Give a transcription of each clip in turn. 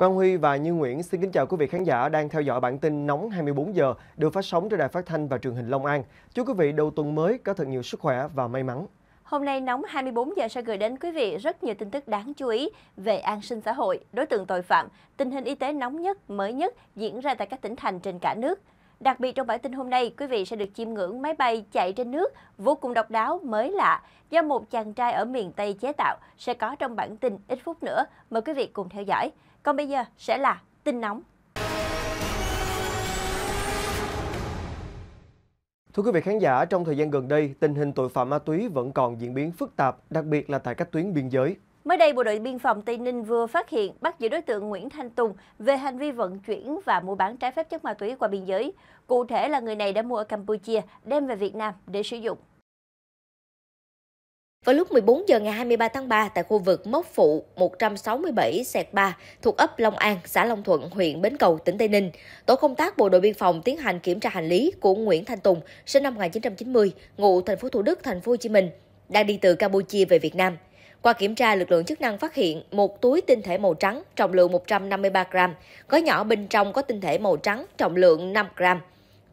Quang Huy và Như Nguyễn xin kính chào quý vị khán giả đang theo dõi bản tin nóng 24 giờ được phát sóng trên đài phát thanh và truyền hình Long An. Chúc quý vị đầu tuần mới có thật nhiều sức khỏe và may mắn. Hôm nay nóng 24 giờ sẽ gửi đến quý vị rất nhiều tin tức đáng chú ý về an sinh xã hội, đối tượng tội phạm, tình hình y tế nóng nhất, mới nhất diễn ra tại các tỉnh thành trên cả nước. Đặc biệt trong bản tin hôm nay, quý vị sẽ được chiêm ngưỡng máy bay chạy trên nước vô cùng độc đáo, mới lạ do một chàng trai ở miền Tây chế tạo sẽ có trong bản tin ít phút nữa. Mời quý vị cùng theo dõi. Còn bây giờ sẽ là tin nóng. Thưa quý vị khán giả, trong thời gian gần đây, tình hình tội phạm ma túy vẫn còn diễn biến phức tạp, đặc biệt là tại các tuyến biên giới. Mới đây, Bộ đội Biên phòng Tây Ninh vừa phát hiện bắt giữ đối tượng Nguyễn Thanh Tùng về hành vi vận chuyển và mua bán trái phép chất ma túy qua biên giới. Cụ thể là người này đã mua ở Campuchia, đem về Việt Nam để sử dụng. Vào lúc 14 giờ ngày 23 tháng 3 tại khu vực mốc phụ 167 sẹt 3 thuộc ấp Long An, xã Long Thuận, huyện Bến Cầu, tỉnh Tây Ninh, tổ công tác Bộ đội Biên phòng tiến hành kiểm tra hành lý của Nguyễn Thanh Tùng, sinh năm 1990, ngụ thành phố Thủ Đức, thành phố Hồ Chí Minh, đang đi từ Campuchia về Việt Nam. Qua kiểm tra, lực lượng chức năng phát hiện một túi tinh thể màu trắng trọng lượng 153 gram, gói nhỏ bên trong có tinh thể màu trắng trọng lượng 5 gram.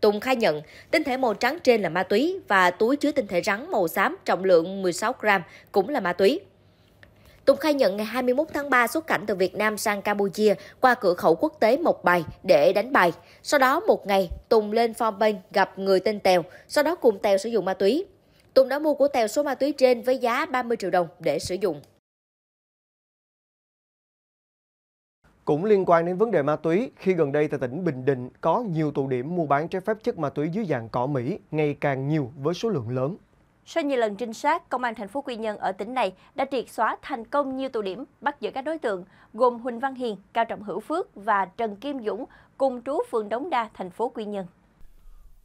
Tùng khai nhận, tinh thể màu trắng trên là ma túy và túi chứa tinh thể rắn màu xám trọng lượng 16 gram cũng là ma túy. Tùng khai nhận ngày 21 tháng 3 xuất cảnh từ Việt Nam sang Campuchia qua cửa khẩu quốc tế Mộc Bài để đánh bài. Sau đó một ngày, Tùng lên Phnom Penh gặp người tên Tèo, sau đó cùng Tèo sử dụng ma túy. Tùng đã mua của Tèo số ma túy trên với giá 30 triệu đồng để sử dụng. Cũng liên quan đến vấn đề ma túy, khi gần đây tại tỉnh Bình Định có nhiều tụ điểm mua bán trái phép chất ma túy dưới dạng cỏ Mỹ ngày càng nhiều với số lượng lớn. Sau nhiều lần trinh sát, Công an thành phố Quy Nhơn ở tỉnh này đã triệt xóa thành công nhiều tụ điểm, bắt giữ các đối tượng gồm Huỳnh Văn Hiền, Cao Trọng Hữu Phước và Trần Kim Dũng cùng trú phường Đống Đa, thành phố Quy Nhơn.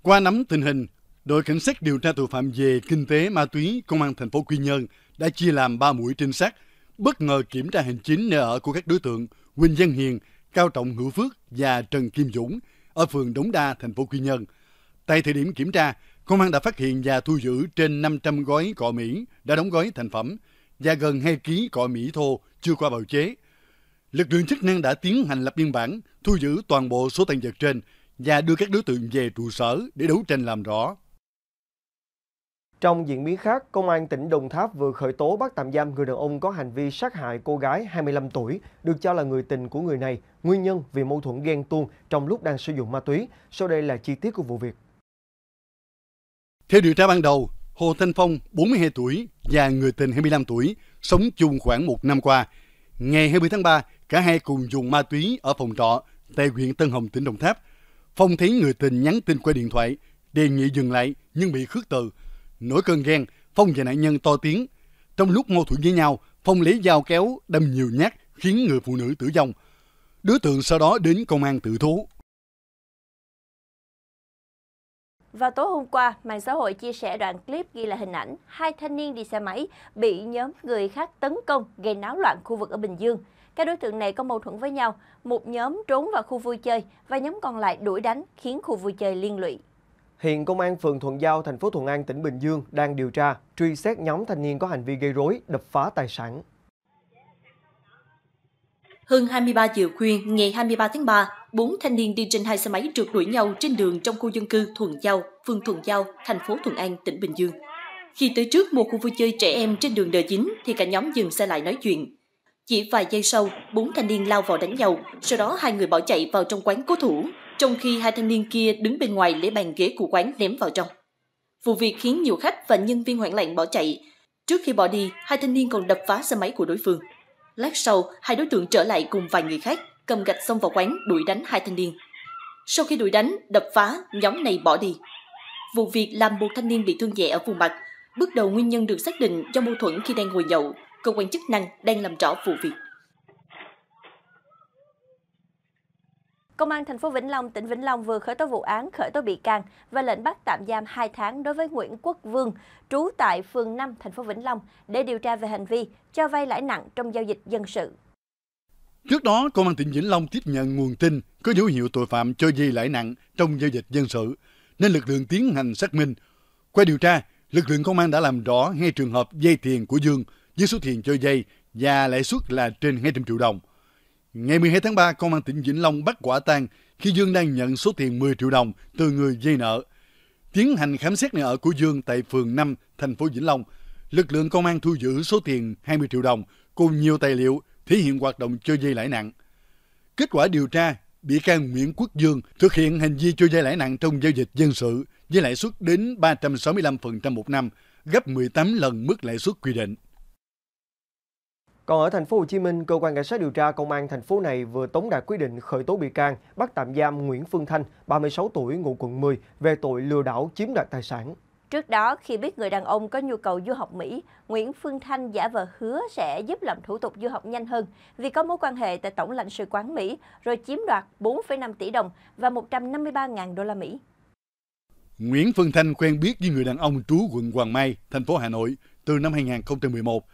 Qua nắm tình hình, đội cảnh sát điều tra tội phạm về kinh tế ma túy Công an thành phố Quy Nhơn đã chia làm 3 mũi trinh sát, bất ngờ kiểm tra hành chính nơi ở của các đối tượng – Huỳnh Văn Hiền, Cao Trọng Hữu Phước và Trần Kim Dũng ở phường Đống Đa, thành phố Quy Nhơn. Tại thời điểm kiểm tra, công an đã phát hiện và thu giữ trên 500 gói cọ Mỹ đã đóng gói thành phẩm và gần 2 kg cọ Mỹ thô chưa qua bào chế. Lực lượng chức năng đã tiến hành lập biên bản, thu giữ toàn bộ số tăng vật trên và đưa các đối tượng về trụ sở để đấu tranh làm rõ. Trong diễn biến khác, Công an tỉnh Đồng Tháp vừa khởi tố bắt tạm giam người đàn ông có hành vi sát hại cô gái 25 tuổi, được cho là người tình của người này, nguyên nhân vì mâu thuẫn ghen tuông trong lúc đang sử dụng ma túy. Sau đây là chi tiết của vụ việc. Theo điều tra ban đầu, Hồ Thanh Phong, 42 tuổi và người tình 25 tuổi, sống chung khoảng một năm qua. Ngày 20 tháng 3, cả hai cùng dùng ma túy ở phòng trọ tại huyện Tân Hồng, tỉnh Đồng Tháp. Phong thấy người tình nhắn tin qua điện thoại, đề nghị dừng lại nhưng bị khước từ – nổi cơn ghen, Phong và nạn nhân to tiếng. Trong lúc mâu thuẫn với nhau, Phong lấy dao kéo đâm nhiều nhát khiến người phụ nữ tử vong. Đối tượng sau đó đến công an tự thú. Vào tối hôm qua, mạng xã hội chia sẻ đoạn clip ghi lại hình ảnh hai thanh niên đi xe máy bị nhóm người khác tấn công gây náo loạn khu vực ở Bình Dương. Các đối tượng này có mâu thuẫn với nhau, một nhóm trốn vào khu vui chơi và nhóm còn lại đuổi đánh khiến khu vui chơi liên lụy. Hiện công an phường Thuận Giao, thành phố Thuận An, tỉnh Bình Dương đang điều tra, truy xét nhóm thanh niên có hành vi gây rối, đập phá tài sản. Hơn 23 giờ khuya ngày 23 tháng 3, bốn thanh niên đi trên hai xe máy trượt đuổi nhau trên đường trong khu dân cư Thuận Giao, phường Thuận Giao, thành phố Thuận An, tỉnh Bình Dương. Khi tới trước một khu vui chơi trẻ em trên đường Đờ Dính thì cả nhóm dừng xe lại nói chuyện. Chỉ vài giây sau, bốn thanh niên lao vào đánh nhau, sau đó hai người bỏ chạy vào trong quán cố thủ trong khi hai thanh niên kia đứng bên ngoài lấy bàn ghế của quán ném vào trong. Vụ việc khiến nhiều khách và nhân viên hoảng loạn bỏ chạy. Trước khi bỏ đi, hai thanh niên còn đập phá xe máy của đối phương. Lát sau, hai đối tượng trở lại cùng vài người khác, cầm gạch xông vào quán đuổi đánh hai thanh niên. Sau khi đuổi đánh, đập phá, nhóm này bỏ đi. Vụ việc làm một thanh niên bị thương nhẹ ở vùng mặt. Bước đầu nguyên nhân được xác định do mâu thuẫn khi đang ngồi nhậu. Cơ quan chức năng đang làm rõ vụ việc. Công an thành phố Vĩnh Long, tỉnh Vĩnh Long vừa khởi tố vụ án, khởi tố bị can và lệnh bắt tạm giam 2 tháng đối với Nguyễn Quốc Vương, trú tại phường 5, thành phố Vĩnh Long để điều tra về hành vi cho vay lãi nặng trong giao dịch dân sự. Trước đó, Công an tỉnh Vĩnh Long tiếp nhận nguồn tin có dấu hiệu tội phạm cho dây lãi nặng trong giao dịch dân sự, nên lực lượng tiến hành xác minh. Qua điều tra, lực lượng công an đã làm rõ ngay trường hợp dây tiền của Dương với số tiền cho dây và lãi suất là trên 200 triệu đồng – Ngày 12 tháng 3, công an tỉnh Vĩnh Long bắt quả tang khi Dương đang nhận số tiền 10 triệu đồng từ người dây nợ. Tiến hành khám xét nơi ở của Dương tại phường 5, thành phố Vĩnh Long, lực lượng công an thu giữ số tiền 20 triệu đồng cùng nhiều tài liệu thể hiện hoạt động cho dây lãi nặng. Kết quả điều tra, bị can Nguyễn Quốc Dương thực hiện hành vi cho dây lãi nặng trong giao dịch dân sự với lãi suất đến 365% một năm, gấp 18 lần mức lãi suất quy định. Còn ở thành phố Hồ Chí Minh, cơ quan cảnh sát điều tra công an thành phố này vừa tống đạt quyết định khởi tố bị can, bắt tạm giam Nguyễn Phương Thanh, 36 tuổi, ngụ quận 10 về tội lừa đảo chiếm đoạt tài sản. Trước đó, khi biết người đàn ông có nhu cầu du học Mỹ, Nguyễn Phương Thanh giả vờ hứa sẽ giúp làm thủ tục du học nhanh hơn vì có mối quan hệ tại Tổng lãnh sự quán Mỹ, rồi chiếm đoạt 4,5 tỷ đồng và 153.000 đô la Mỹ. Nguyễn Phương Thanh quen biết với người đàn ông trú quận Hoàng Mai, thành phố Hà Nội từ năm 2011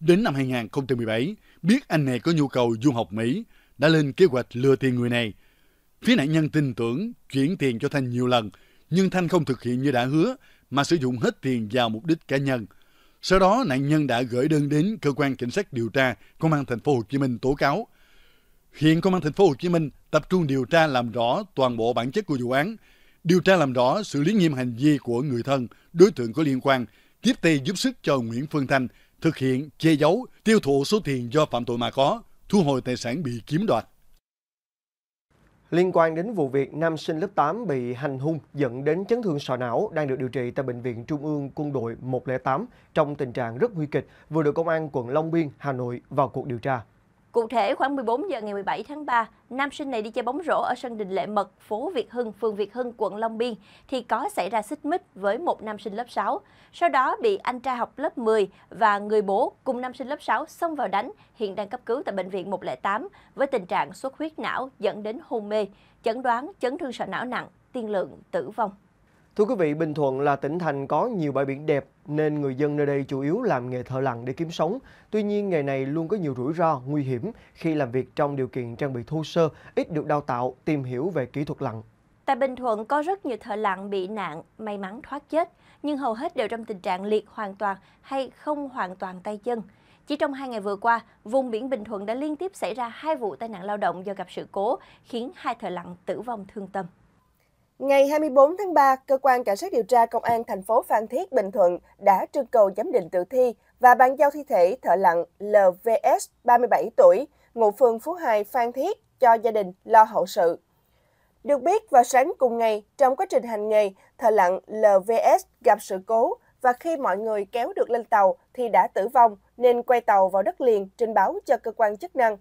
Đến năm 2017, biết anh này có nhu cầu du học Mỹ, đã lên kế hoạch lừa tiền người này. Phía nạn nhân tin tưởng chuyển tiền cho Thanh nhiều lần, nhưng Thanh không thực hiện như đã hứa mà sử dụng hết tiền vào mục đích cá nhân. Sau đó nạn nhân đã gửi đơn đến cơ quan cảnh sát điều tra công an thành phố Hồ Chí Minh tố cáo. Hiện công an thành phố Hồ Chí Minh tập trung điều tra làm rõ toàn bộ bản chất của vụ án, điều tra làm rõ xử lý nghiêm hành vi của người thân, đối tượng có liên quan, tiếp tay giúp sức cho Nguyễn Phương Thanh thực hiện che giấu, tiêu thụ số tiền do phạm tội mà có, thu hồi tài sản bị chiếm đoạt. Liên quan đến vụ việc nam sinh lớp 8 bị hành hung dẫn đến chấn thương sọ não đang được điều trị tại Bệnh viện Trung ương Quân đội 108 trong tình trạng rất nguy kịch vừa được Công an quận Long Biên, Hà Nội vào cuộc điều tra. Cụ thể, khoảng 14 giờ ngày 17 tháng 3, nam sinh này đi chơi bóng rổ ở sân đình Lệ Mật, phố Việt Hưng, phường Việt Hưng, quận Long Biên thì có xảy ra xích mích với một nam sinh lớp 6. Sau đó bị anh trai học lớp 10 và người bố cùng nam sinh lớp 6 xông vào đánh, hiện đang cấp cứu tại bệnh viện 108 với tình trạng xuất huyết não dẫn đến hôn mê, chẩn đoán chấn thương sọ não nặng, tiên lượng tử vong. Thưa quý vị, Bình Thuận là tỉnh thành có nhiều bãi biển đẹp nên người dân nơi đây chủ yếu làm nghề thợ lặn để kiếm sống. Tuy nhiên, nghề này luôn có nhiều rủi ro, nguy hiểm khi làm việc trong điều kiện trang bị thô sơ, ít được đào tạo, tìm hiểu về kỹ thuật lặn. Tại Bình Thuận có rất nhiều thợ lặn bị nạn, may mắn thoát chết, nhưng hầu hết đều trong tình trạng liệt hoàn toàn hay không hoàn toàn tay chân. Chỉ trong hai ngày vừa qua, vùng biển Bình Thuận đã liên tiếp xảy ra hai vụ tai nạn lao động do gặp sự cố, khiến hai thợ lặn tử vong thương tâm. Ngày 24 tháng 3, cơ quan cảnh sát điều tra công an thành phố Phan Thiết, Bình Thuận đã trưng cầu giám định tử thi và bàn giao thi thể thợ lặn LVS 37 tuổi, ngụ phường Phú Hải, Phan Thiết cho gia đình lo hậu sự. Được biết, vào sáng cùng ngày, trong quá trình hành nghề, thợ lặn LVS gặp sự cố và khi mọi người kéo được lên tàu thì đã tử vong nên quay tàu vào đất liền trình báo cho cơ quan chức năng.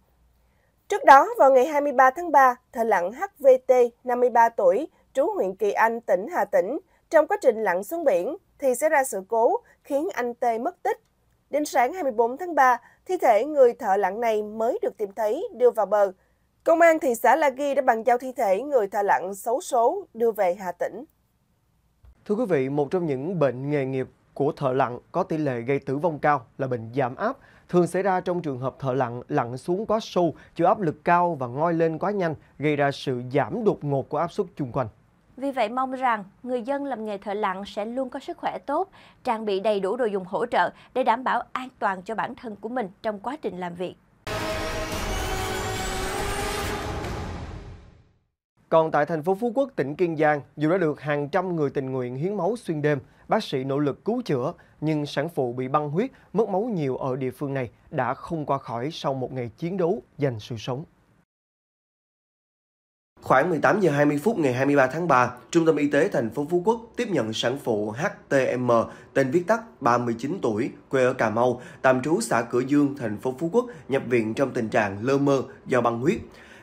Trước đó, vào ngày 23 tháng 3, thợ lặn HVT, 53 tuổi, trú huyện Kỳ Anh, tỉnh Hà Tĩnh, trong quá trình lặn xuống biển thì xảy ra sự cố khiến anh Tê mất tích. Đến sáng 24 tháng 3, thi thể người thợ lặn này mới được tìm thấy đưa vào bờ. Công an thị xã La Ghi đã bàn giao thi thể người thợ lặn xấu số đưa về Hà Tĩnh. Thưa quý vị, một trong những bệnh nghề nghiệp của thợ lặn có tỷ lệ gây tử vong cao là bệnh giảm áp, thường xảy ra trong trường hợp thợ lặn lặn xuống quá sâu, chịu áp lực cao và ngoi lên quá nhanh, gây ra sự giảm đột ngột của áp suất chung quanh. Vì vậy mong rằng người dân làm nghề thợ lặn sẽ luôn có sức khỏe tốt, trang bị đầy đủ đồ dùng hỗ trợ để đảm bảo an toàn cho bản thân của mình trong quá trình làm việc. Còn tại thành phố Phú Quốc, tỉnh Kiên Giang, dù đã được hàng trăm người tình nguyện hiến máu xuyên đêm, bác sĩ nỗ lực cứu chữa, nhưng sản phụ bị băng huyết, mất máu nhiều ở địa phương này đã không qua khỏi sau một ngày chiến đấu giành sự sống. Khoảng 18 giờ 20 phút ngày 23 tháng 3, Trung tâm Y tế thành phố Phú Quốc tiếp nhận sản phụ HTM, tên viết tắt 39 tuổi, quê ở Cà Mau, tạm trú xã Cửa Dương, thành phố Phú Quốc, nhập viện trong tình trạng lơ mơ do băng huyết.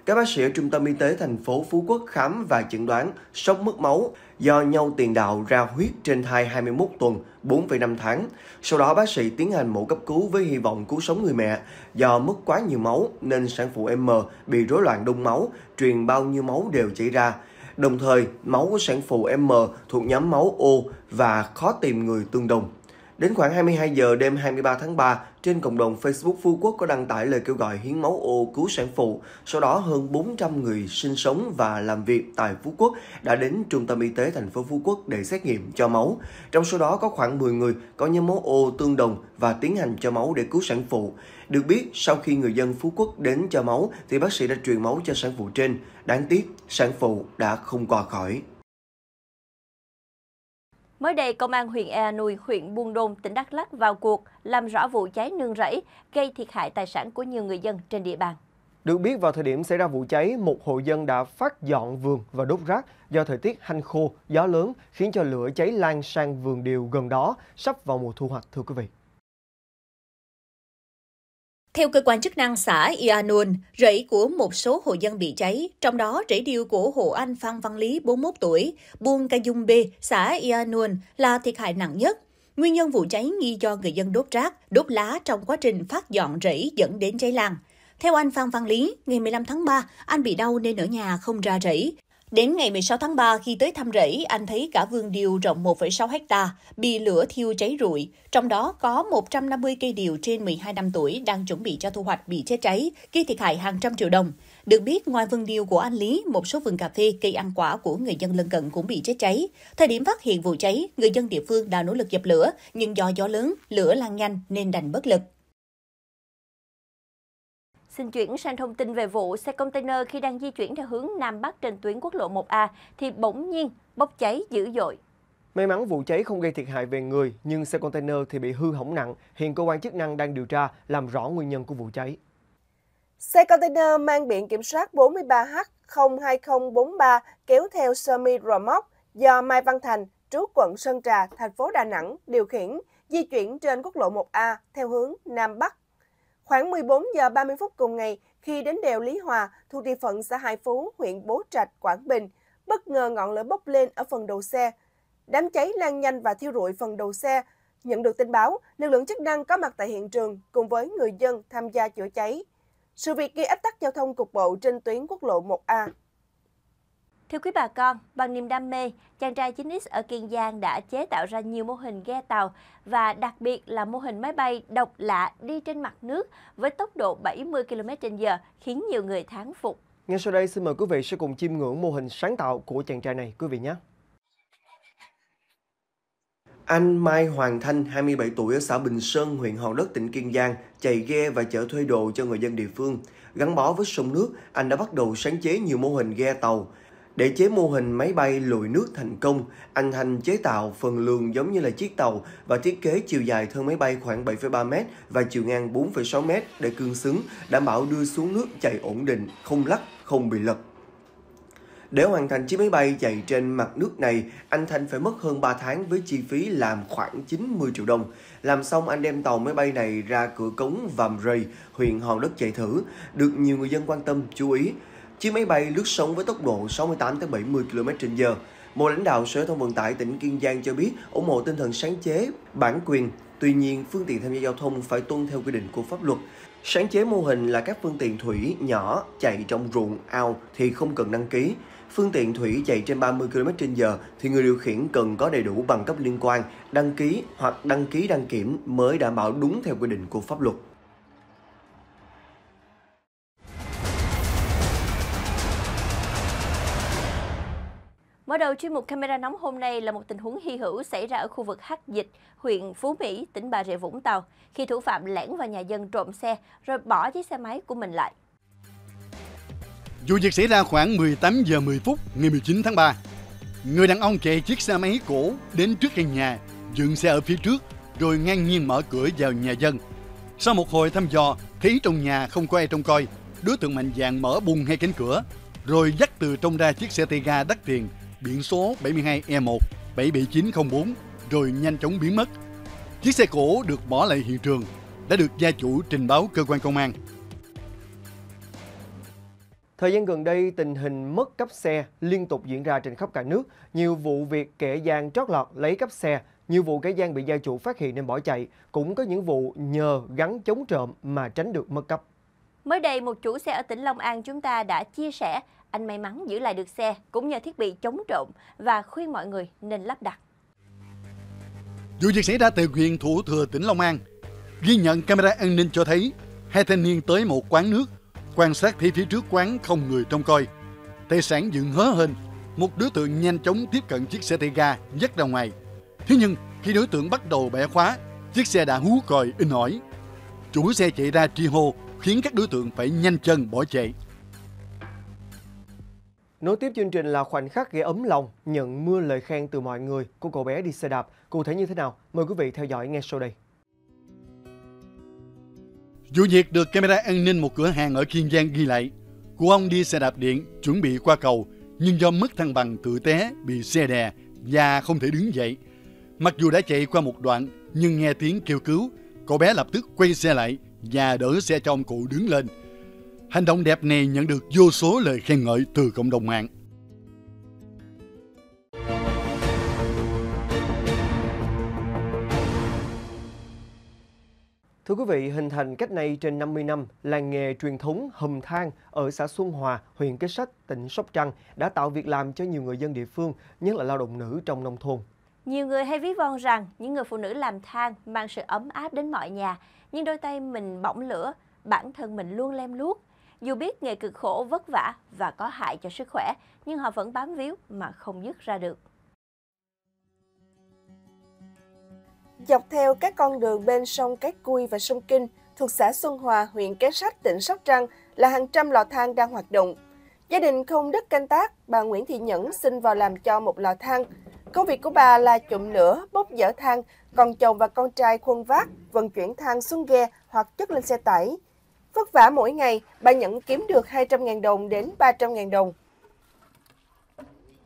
Các bác sĩ ở Trung tâm Y tế thành phố Phú Quốc khám và chẩn đoán sốc mất máu do nhau tiền đạo ra huyết trên thai 21 tuần, 4,5 tháng. Sau đó bác sĩ tiến hành mổ cấp cứu với hy vọng cứu sống người mẹ. Do mất quá nhiều máu nên sản phụ M bị rối loạn đông máu, truyền bao nhiêu máu đều chảy ra. Đồng thời, máu của sản phụ M thuộc nhóm máu O và khó tìm người tương đồng. Đến khoảng 22 giờ đêm 23 tháng 3, trên cộng đồng Facebook Phú Quốc có đăng tải lời kêu gọi hiến máu ô cứu sản phụ. Sau đó, hơn 400 người sinh sống và làm việc tại Phú Quốc đã đến Trung tâm Y tế thành phố Phú Quốc để xét nghiệm cho máu. Trong số đó có khoảng 10 người có nhóm máu ô tương đồng và tiến hành cho máu để cứu sản phụ. Được biết, sau khi người dân Phú Quốc đến cho máu thì bác sĩ đã truyền máu cho sản phụ trên. Đáng tiếc, sản phụ đã không qua khỏi. Mới đây, Công an huyện Ea Nui, huyện Buôn Đôn, tỉnh Đắk Lắk vào cuộc làm rõ vụ cháy nương rẫy gây thiệt hại tài sản của nhiều người dân trên địa bàn. Được biết vào thời điểm xảy ra vụ cháy, một hộ dân đã phát dọn vườn và đốt rác do thời tiết hanh khô, gió lớn khiến cho lửa cháy lan sang vườn điều gần đó sắp vào mùa thu hoạch thưa quý vị. Theo cơ quan chức năng xã Ianun, rẫy của một số hộ dân bị cháy, trong đó rẫy điêu của hộ anh Phan Văn Lý, 41 tuổi, buôn Ca Dung B, xã Ianun là thiệt hại nặng nhất. Nguyên nhân vụ cháy nghi do người dân đốt rác, đốt lá trong quá trình phát dọn rẫy dẫn đến cháy lan. Theo anh Phan Văn Lý, ngày 15 tháng 3, anh bị đau nên ở nhà không ra rẫy. Đến ngày 16 tháng 3, khi tới thăm rẫy, anh thấy cả vườn điều rộng 1,6 hecta bị lửa thiêu cháy rụi, trong đó có 150 cây điều trên 12 năm tuổi đang chuẩn bị cho thu hoạch bị chết cháy, gây thiệt hại hàng trăm triệu đồng. Được biết, ngoài vườn điều của anh Lý, một số vườn cà phê, cây ăn quả của người dân lân cận cũng bị chết cháy. Thời điểm phát hiện vụ cháy, người dân địa phương đã nỗ lực dập lửa, nhưng do gió lớn, lửa lan nhanh nên đành bất lực. Xin chuyển sang thông tin về vụ xe container khi đang di chuyển theo hướng Nam Bắc trên tuyến quốc lộ 1A thì bỗng nhiên bốc cháy dữ dội. May mắn vụ cháy không gây thiệt hại về người nhưng xe container thì bị hư hỏng nặng. Hiện cơ quan chức năng đang điều tra làm rõ nguyên nhân của vụ cháy. Xe container mang biển kiểm soát 43H02043 kéo theo semi rò do Mai Văn Thành, trú quận Sơn Trà, thành phố Đà Nẵng điều khiển di chuyển trên quốc lộ 1A theo hướng Nam Bắc Khoảng 14 giờ 30 phút cùng ngày, khi đến đèo Lý Hòa thuộc địa phận xã Hải Phú, huyện Bố Trạch, Quảng Bình, bất ngờ ngọn lửa bốc lên ở phần đầu xe. Đám cháy lan nhanh và thiêu rụi phần đầu xe. Nhận được tin báo, lực lượng chức năng có mặt tại hiện trường cùng với người dân tham gia chữa cháy. Sự việc gây ách tắc giao thông cục bộ trên tuyến quốc lộ 1A. Thưa quý bà con, bằng niềm đam mê, chàng trai 9X ở Kiên Giang đã chế tạo ra nhiều mô hình ghe tàu và đặc biệt là mô hình máy bay độc lạ đi trên mặt nước với tốc độ 70 km/h khiến nhiều người thán phục. Ngay sau đây xin mời quý vị sẽ cùng chiêm ngưỡng mô hình sáng tạo của chàng trai này quý vị nhé. Anh Mai Hoàng Thanh, 27 tuổi ở xã Bình Sơn, huyện Hòn Đất, tỉnh Kiên Giang, chạy ghe và chở thuê đồ cho người dân địa phương. Gắn bó với sông nước, anh đã bắt đầu sáng chế nhiều mô hình ghe tàu, để chế mô hình máy bay lội nước thành công, anh Thanh chế tạo phần lường giống như là chiếc tàu và thiết kế chiều dài thân máy bay khoảng 7,3m và chiều ngang 4,6m để cương xứng, đảm bảo đưa xuống nước chạy ổn định, không lắc, không bị lật. Để hoàn thành chiếc máy bay chạy trên mặt nước này, anh Thanh phải mất hơn 3 tháng với chi phí làm khoảng 90 triệu đồng. Làm xong anh đem tàu máy bay này ra cửa cống Vàm Rầy, huyện Hòn Đất chạy thử, được nhiều người dân quan tâm, chú ý. Chiếc máy bay lướt sóng với tốc độ 68 tới 70 km/h. Một lãnh đạo Sở Thông Vận tải tỉnh Kiên Giang cho biết ủng hộ tinh thần sáng chế, bản quyền, tuy nhiên phương tiện tham gia giao thông phải tuân theo quy định của pháp luật. Sáng chế mô hình là các phương tiện thủy nhỏ chạy trong ruộng, ao thì không cần đăng ký. Phương tiện thủy chạy trên 30 km/h thì người điều khiển cần có đầy đủ bằng cấp liên quan, đăng ký hoặc đăng ký đăng kiểm mới đảm bảo đúng theo quy định của pháp luật. Mở đầu chuyên mục camera nóng hôm nay là một tình huống hy hữu xảy ra ở khu vực Hắc Dịch, huyện Phú Mỹ, tỉnh Bà Rịa Vũng Tàu, khi thủ phạm lẻn vào nhà dân trộm xe rồi bỏ chiếc xe máy của mình lại. Vụ việc xảy ra khoảng 18 giờ 10 phút ngày 19 tháng 3. Người đàn ông chạy chiếc xe máy cổ đến trước căn nhà, dựng xe ở phía trước rồi ngang nhiên mở cửa vào nhà dân. Sau một hồi thăm dò, thấy trong nhà không có ai trông coi, đối tượng mạnh dạn mở bung hai cánh cửa rồi dắt từ trong ra chiếc xe tay ga đắt tiền biển số 72E1 77904 rồi nhanh chóng biến mất. Chiếc xe cổ được bỏ lại hiện trường đã được gia chủ trình báo cơ quan công an. Thời gian gần đây, tình hình mất cấp xe liên tục diễn ra trên khắp cả nước. Nhiều vụ việc kẻ gian trót lọt lấy cấp xe, nhiều vụ kẻ gian bị gia chủ phát hiện nên bỏ chạy. Cũng có những vụ nhờ gắn chống trộm mà tránh được mất cấp Mới đây, một chủ xe ở tỉnh Long An chúng ta đã chia sẻ anh may mắn giữ lại được xe cũng nhờ thiết bị chống trộm và khuyên mọi người nên lắp đặt. Vụ việc xảy ra tại huyện Thủ Thừa, tỉnh Long An. Ghi nhận camera an ninh cho thấy hai thanh niên tới một quán nước, quan sát thấy phía trước quán không người trông coi. Tài sản dựng hớ hên, một đối tượng nhanh chóng tiếp cận chiếc xe tay ga dắt ra ngoài. Thế nhưng khi đối tượng bắt đầu bẻ khóa, chiếc xe đã hú còi in ỏi. Chủ xe chạy ra tri hô khiến các đối tượng phải nhanh chân bỏ chạy. Nối tiếp chương trình là khoảnh khắc gây ấm lòng, nhận mưa lời khen từ mọi người của cậu bé đi xe đạp. Cụ thể như thế nào? Mời quý vị theo dõi ngay sau đây. Vụ việc được camera an ninh một cửa hàng ở Kiên Giang ghi lại. Cụ ông đi xe đạp điện chuẩn bị qua cầu nhưng do mất thăng bằng tự té bị xe đè và không thể đứng dậy. Mặc dù đã chạy qua một đoạn nhưng nghe tiếng kêu cứu, cậu bé lập tức quay xe lại và đỡ xe cho ông cụ đứng lên. Hành động đẹp này nhận được vô số lời khen ngợi từ cộng đồng mạng. Thưa quý vị, hình thành cách nay trên 50 năm, làng nghề truyền thống Hầm Thang ở xã Xuân Hòa, huyện Kế Sách, tỉnh Sóc Trăng đã tạo việc làm cho nhiều người dân địa phương, nhất là lao động nữ trong nông thôn. Nhiều người hay ví von rằng những người phụ nữ làm thang mang sự ấm áp đến mọi nhà, nhưng đôi tay mình bỏng lửa, bản thân mình luôn lem luốc. Dù biết nghề cực khổ, vất vả và có hại cho sức khỏe, nhưng họ vẫn bám víu mà không dứt ra được. Dọc theo các con đường bên sông Cái Cui và sông Kinh, thuộc xã Xuân Hòa, huyện Cái Sách, tỉnh Sóc Trăng là hàng trăm lò than đang hoạt động. Gia đình không đất canh tác, bà Nguyễn Thị Nhẫn xin vào làm cho một lò than. Công việc của bà là chụm lửa, bốc dở than, còn chồng và con trai khuôn vác, vận chuyển than xuống ghe hoặc chất lên xe tải. Vất vả mỗi ngày, bà nhận kiếm được 200.000 đồng đến 300.000 đồng.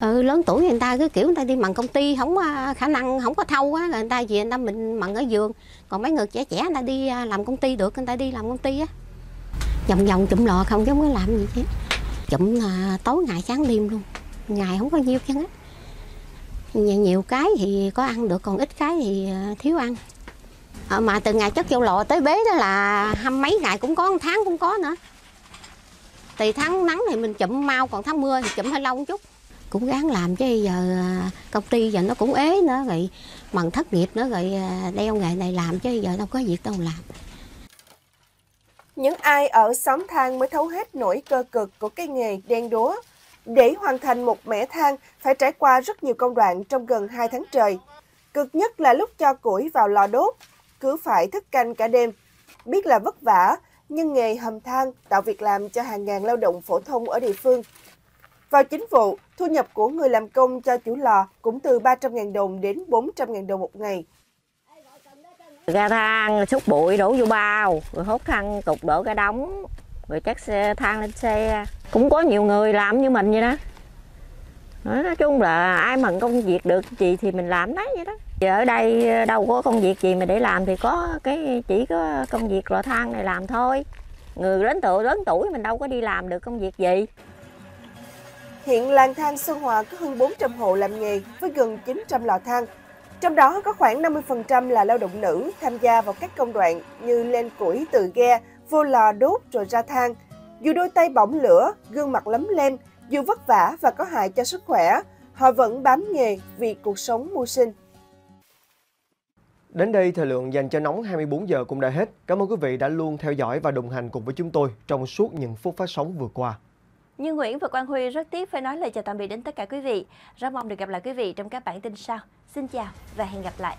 Ừ, lớn tuổi người ta cứ kiểu người ta đi mặn công ty không có khả năng không có thâu á người ta về người ta mình mặn ở giường còn mấy người trẻ trẻ người ta đi à, làm công ty được người ta đi làm công ty á vòng vòng chụm lò không giống có làm gì chứ chụm à, tối ngày sáng đêm luôn ngày không có nhiêu chứ á nhiều cái thì có ăn được còn ít cái thì à, thiếu ăn à, mà từ ngày chất vô lò tới bế đó là hăm mấy ngày cũng có một tháng cũng có nữa thì tháng nắng thì mình chậm mau còn tháng mưa thì chậm hơi lâu một chút cũng gắng làm chứ giờ à, công ty giờ nó cũng ế nữa rồi bằng thất nghiệp nữa rồi à, đeo nghề này làm chứ giờ đâu có việc đâu làm những ai ở xóm than mới thấu hết nỗi cơ cực của cái nghề đen đúa để hoàn thành một mẻ than phải trải qua rất nhiều công đoạn trong gần 2 tháng trời cực nhất là lúc cho củi vào lò đốt cứ phải thức canh cả đêm. Biết là vất vả, nhưng nghề hầm than tạo việc làm cho hàng ngàn lao động phổ thông ở địa phương. Vào chính vụ, thu nhập của người làm công cho chủ lò cũng từ 300.000 đồng đến 400.000 đồng một ngày. Ra than, xúc bụi đổ vô bao, rồi hốt khăn, cục đổ cái đóng, rồi chắc xe than lên xe. Cũng có nhiều người làm như mình vậy đó. Nói chung là ai mà công việc được gì thì mình làm đấy vậy đó. Ở đây ờ, đâu có công việc gì mà để làm thì có cái chỉ có công việc lò than này làm thôi. Người lớn tuổi lớn tuổi mình đâu có đi làm được công việc gì. Hiện làng than Sơn Hòa có hơn 400 hộ làm nghề với gần 900 lò than. Trong đó có khoảng 50% là lao động nữ tham gia vào các công đoạn như lên củi từ ghe, vô lò đốt rồi ra than. Dù đôi tay bỏng lửa, gương mặt lấm lem, dù vất vả và có hại cho sức khỏe, họ vẫn bám nghề vì cuộc sống mưu sinh. Đến đây, thời lượng dành cho Nóng 24 giờ cũng đã hết. Cảm ơn quý vị đã luôn theo dõi và đồng hành cùng với chúng tôi trong suốt những phút phát sóng vừa qua. Như Nguyễn và Quang Huy rất tiếc phải nói lời chào tạm biệt đến tất cả quý vị. Rất mong được gặp lại quý vị trong các bản tin sau. Xin chào và hẹn gặp lại.